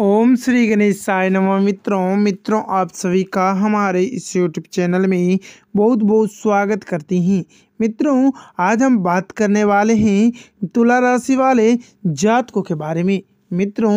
ओम श्री गणेश साय नमः मित्रों मित्रों आप सभी का हमारे इस यूट्यूब चैनल में बहुत बहुत स्वागत करती हैं मित्रों आज हम बात करने वाले हैं तुला राशि वाले जातकों के बारे में मित्रों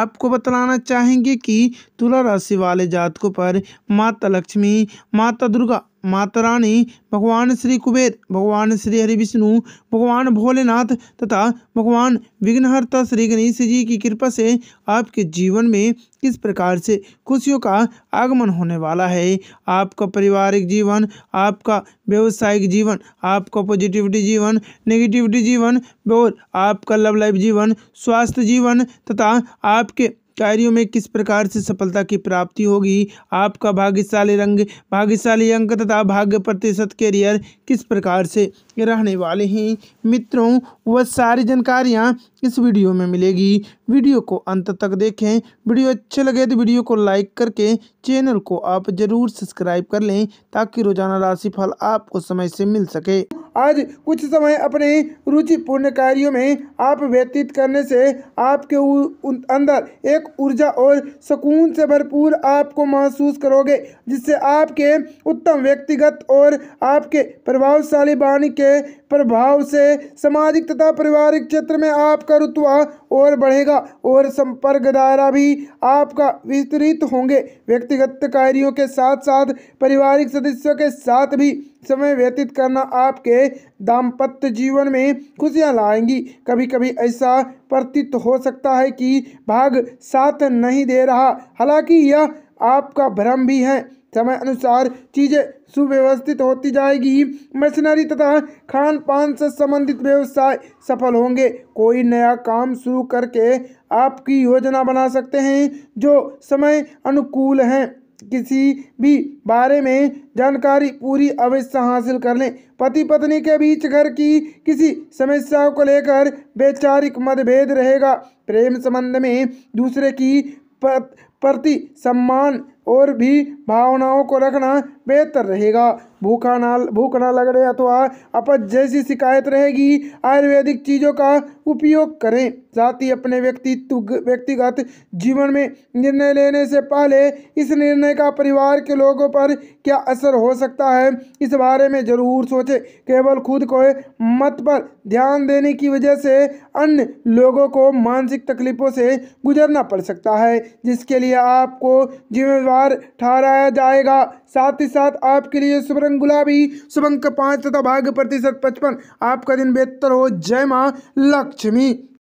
आपको बतलाना चाहेंगे कि तुला राशि वाले जातकों पर माता लक्ष्मी माता दुर्गा माता रानी भगवान श्री कुबेर भगवान श्री हरि विष्णु भगवान भोलेनाथ तथा भगवान विघ्नहर्ता श्री गणेश जी की कृपा से आपके जीवन में किस प्रकार से खुशियों का आगमन होने वाला है आपका पारिवारिक जीवन आपका व्यवसायिक जीवन आपका पॉजिटिविटी जीवन नेगेटिविटी जीवन और आपका लव लाइफ जीवन स्वास्थ्य जीवन तथा आपके कार्यों में किस प्रकार से सफलता की प्राप्ति होगी आपका भाग्यशाली रंग भाग्यशाली अंक तथा भाग्य प्रतिशत करियर किस प्रकार से रहने वाले हैं मित्रों वह सारी जानकारियाँ इस वीडियो में मिलेगी वीडियो को अंत तक देखें वीडियो अच्छे लगे तो वीडियो को लाइक करके चैनल को आप जरूर सब्सक्राइब कर लें ताकि रोजाना राशिफल आपको समय से मिल सके आज कुछ समय अपने रुचिपूर्ण कार्यों में आप व्यतीत करने से आपके अंदर एक ऊर्जा और सुकून से भरपूर आपको महसूस करोगे जिससे आपके उत्तम व्यक्तिगत और आपके प्रभावशाली वाणी के प्रभाव से सामाजिक तथा पारिवारिक क्षेत्र में आपका रुतवा और बढ़ेगा और संपर्क दायरा भी आपका विस्तृत होंगे व्यक्तिगत कार्यों के साथ साथ पारिवारिक सदस्यों के साथ भी समय व्यतीत करना आपके दाम्पत्य जीवन में खुशियां लाएंगी कभी कभी ऐसा प्रतीत हो सकता है कि भाग साथ नहीं दे रहा हालांकि यह आपका भ्रम भी है समय अनुसार चीज़ें सुव्यवस्थित होती जाएगी मशीनरी तथा खान पान से संबंधित व्यवसाय सफल होंगे कोई नया काम शुरू करके आपकी योजना बना सकते हैं जो समय अनुकूल हैं किसी भी बारे में जानकारी पूरी अवश्य हासिल कर लें पति पत्नी के बीच घर की किसी समस्या को लेकर वैचारिक मतभेद रहेगा प्रेम संबंध में दूसरे की प्रति सम्मान और भी भावनाओं को रखना बेहतर रहेगा भूखा ना भूख ना लगने अथवा अपच जैसी शिकायत रहेगी आयुर्वेदिक चीज़ों का उपयोग करें साथ ही अपने व्यक्तित्व व्यक्तिगत जीवन में निर्णय लेने से पहले इस निर्णय का परिवार के लोगों पर क्या असर हो सकता है इस बारे में ज़रूर सोचें केवल खुद को मत पर ध्यान देने की वजह से अन्य लोगों को मानसिक तकलीफ़ों से गुजरना पड़ सकता है जिसके लिए आपको जिम्मेवार ठहराया जाएगा साथ ही साथ आपके लिए शुभ रंग गुलाबी शुभ अंक पांच तथा भाग्य प्रतिशत पचपन आपका दिन बेहतर हो जय माँ लक्ष्मी